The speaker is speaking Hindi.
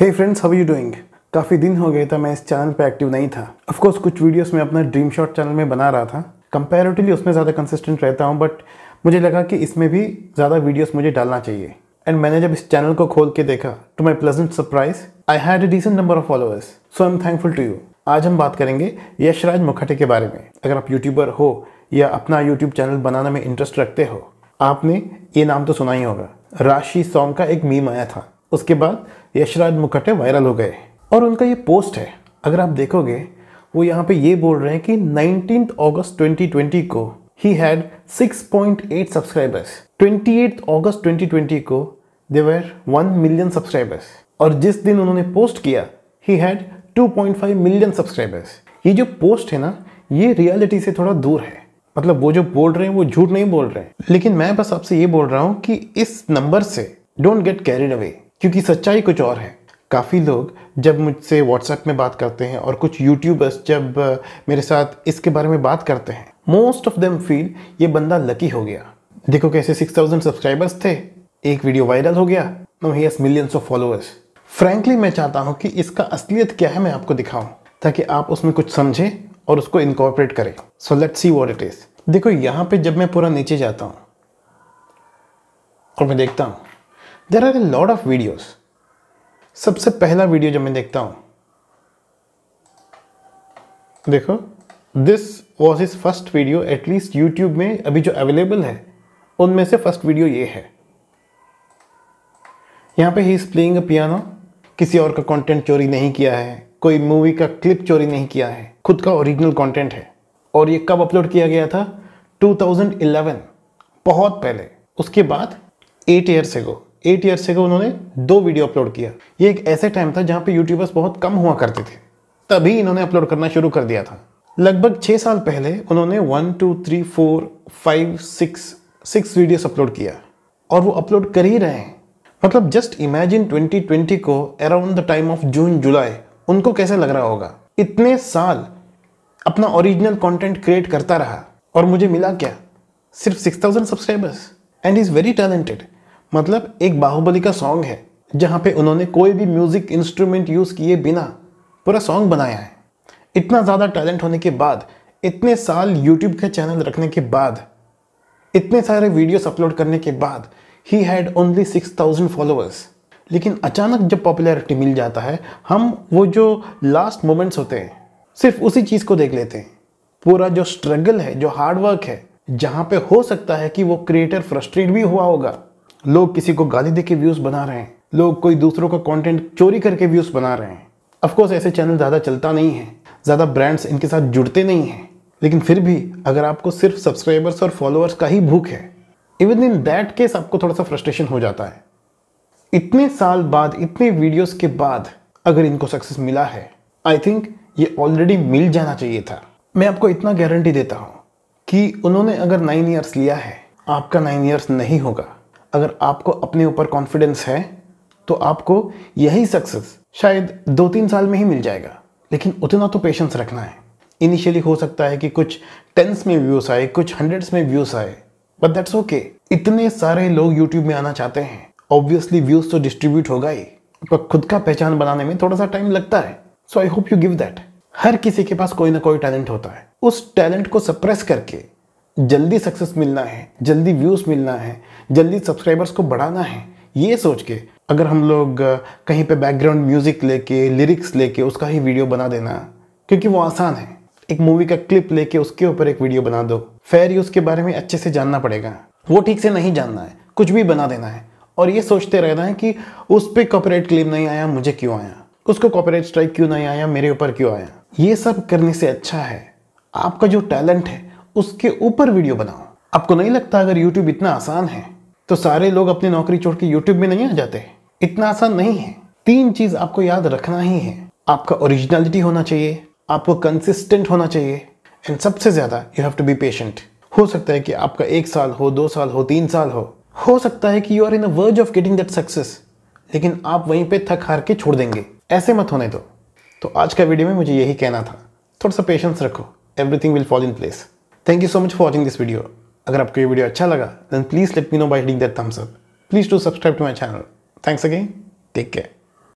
hey friends how you doing काफ़ी दिन हो गए था मैं इस चैनल पे एक्टिव नहीं था ऑफकोर्स कुछ वीडियोस मैं अपना ड्रीम शॉट चैनल में बना रहा था कंपेरेटिवली उसमें ज़्यादा कंसिस्टेंट रहता हूँ बट मुझे लगा कि इसमें भी ज़्यादा वीडियोस मुझे डालना चाहिए एंड मैंने जब इस चैनल को खोल के देखा to my pleasant surprise I had a decent number of followers so I am thankful to you आज हम बात करेंगे यशराज मुखटे के बारे में अगर आप यूट्यूबर हो या अपना यूट्यूब चैनल बनाने में इंटरेस्ट रखते हो आपने ये नाम तो सुना ही होगा राशि सॉन्ग का एक मीम आया था उसके बाद यशराज मुखटे वायरल हो गए और उनका ये पोस्ट है अगर आप देखोगे वो यहाँ पे ये बोल रहे हैं कि नाइनटीन अगस्त 2020 को ही हैड 6.8 सब्सक्राइबर्स ट्वेंटी अगस्त 2020 को देवर वन मिलियन सब्सक्राइबर्स और जिस दिन उन्होंने पोस्ट किया ही हैड 2.5 मिलियन सब्सक्राइबर्स ये जो पोस्ट है ना ये रियलिटी से थोड़ा दूर है मतलब वो जो बोल रहे हैं वो झूठ नहीं बोल रहे हैं लेकिन मैं बस आपसे ये बोल रहा हूँ कि इस नंबर से डोंट गेट कैरिड अवे क्योंकि सच्चाई कुछ और है काफ़ी लोग जब मुझसे व्हाट्सएप में बात करते हैं और कुछ यूट्यूबर्स जब मेरे साथ इसके बारे में बात करते हैं मोस्ट ऑफ देम फील ये बंदा लकी हो गया देखो कैसे 6000 सब्सक्राइबर्स थे एक वीडियो वायरल हो गया no he millions of followers frankly मैं चाहता हूँ कि इसका असलियत क्या है मैं आपको दिखाऊँ ताकि आप उसमें कुछ समझें और उसको इनकॉर्पोरेट करें so let see what it is देखो यहाँ पे जब मैं पूरा नीचे जाता हूँ और मैं देखता हूँ there are a lot of videos सबसे पहला वीडियो जो मैं देखता हूं देखो this was is first video at least YouTube में अभी जो अवेलेबल है उनमें से फर्स्ट वीडियो ये है यहाँ पे he is playing a piano किसी और का कंटेंट चोरी नहीं किया है कोई मूवी का क्लिप चोरी नहीं किया है खुद का ओरिजिनल कंटेंट है और ये कब अपलोड किया गया था 2011 बहुत पहले उसके बाद eight years ago eight years से उन्होंने दो वीडियो अपलोड किया ये एक ऐसे टाइम था जहाँ पे यूट्यूबर्स बहुत कम हुआ करते थे तभी इन्होंने अपलोड करना शुरू कर दिया था लगभग छः साल पहले उन्होंने one two three four five six six videos upload किया और वो अपलोड कर ही रहे हैं मतलब जस्ट इमेजिन 2020 को around the time of June July उनको कैसे लग रहा होगा इतने साल अपना ओरिजिनल कंटेंट क्रिएट करता रहा और मुझे मिला क्या सिर्फ 6000 subscribers and is very talented मतलब एक बाहुबली का सॉन्ग है जहाँ पे उन्होंने कोई भी म्यूजिक इंस्ट्रूमेंट यूज़ किए बिना पूरा सॉन्ग बनाया है इतना ज़्यादा टैलेंट होने के बाद इतने साल यूट्यूब के चैनल रखने के बाद इतने सारे वीडियोस अपलोड करने के बाद he had only six thousand followers लेकिन अचानक जब पॉपुलैरिटी मिल जाता है हम वो जो लास्ट मोमेंट्स होते हैं सिर्फ उसी चीज़ को देख लेते हैं पूरा जो स्ट्रगल है जो हार्डवर्क है जहाँ पे हो सकता है कि वो क्रिएटर फ्रस्ट्रेट भी हुआ होगा लोग किसी को गाली दे के व्यूज़ बना रहे हैं लोग कोई दूसरों का कंटेंट चोरी करके व्यूज़ बना रहे हैं अफकोर्स ऐसे चैनल ज़्यादा चलता नहीं है ज़्यादा ब्रांड्स इनके साथ जुड़ते नहीं हैं लेकिन फिर भी अगर आपको सिर्फ सब्सक्राइबर्स और फॉलोअर्स का ही भूख है इवन इन दैट केस आपको थोड़ा सा फ्रस्ट्रेशन हो जाता है इतने साल बाद इतने वीडियोस के बाद अगर इनको सक्सेस मिला है आई थिंक ये ऑलरेडी मिल जाना चाहिए था मैं आपको इतना गारंटी देता हूँ कि उन्होंने अगर नाइन ईयर्स लिया है आपका नाइन ईयर्स नहीं होगा अगर आपको अपने ऊपर कॉन्फिडेंस है तो आपको यही सक्सेस शायद दो तीन साल में ही मिल जाएगा लेकिन उतना तो पेशेंस रखना है इनिशियली हो सकता है कि कुछ टेंस में व्यूज़ आए कुछ हंड्रेड्स में व्यूज़ आए बट दैट्स ओके इतने सारे लोग यूट्यूब में आना चाहते हैं ऑब्वियसली व्यूज़ तो डिस्ट्रीब्यूट होगा ही पर खुद का पहचान बनाने में थोड़ा सा टाइम लगता है so I hope you give that हर किसी के पास कोई ना कोई टैलेंट होता है उस टैलेंट को सप्रेस करके जल्दी सक्सेस मिलना है जल्दी व्यूज़ मिलना है जल्दी सब्सक्राइबर्स को बढ़ाना है ये सोच के अगर हम लोग कहीं पे बैकग्राउंड म्यूज़िक लेके लिरिक्स लेके उसका ही वीडियो बना देना क्योंकि वो आसान है एक मूवी का क्लिप लेके उसके ऊपर एक वीडियो बना दो फेयर यूज़ के बारे में अच्छे से जानना पड़ेगा वो ठीक से नहीं जानना है कुछ भी बना देना है और ये सोचते रहना है कि उस पर कॉपरेट क्लेम नहीं आया मुझे क्यों आया उसको कॉपरेट स्ट्राइक क्यों नहीं आया मेरे ऊपर क्यों आया ये सब करने से अच्छा है आपका जो टैलेंट है उसके ऊपर वीडियो बनाओ आपको नहीं लगता अगर YouTube इतना आसान है तो सारे लोग अपनी नौकरी छोड़ के यूट्यूब में नहीं आ जाते इतना आसान नहीं है तीन चीज आपको याद रखना ही है आपका ओरिजिनलिटी होना चाहिए आपको कंसिस्टेंट होना चाहिए एंड सबसे ज्यादा you have to be patient हो सकता है कि आपका एक साल हो दो साल हो तीन साल हो हो सकता है कि you are in verge of getting that success लेकिन आप वहीं पे थक हार के छोड़ देंगे ऐसे मत होने दो तो आज का वीडियो में मुझे यही कहना था थोड़ा सा पेशेंस रखो everything will fall in place thank you so much for watching this video अगर आपको ये वीडियो अच्छा लगा then please let me know by hitting that thumbs up please to subscribe to my channel thanks again take care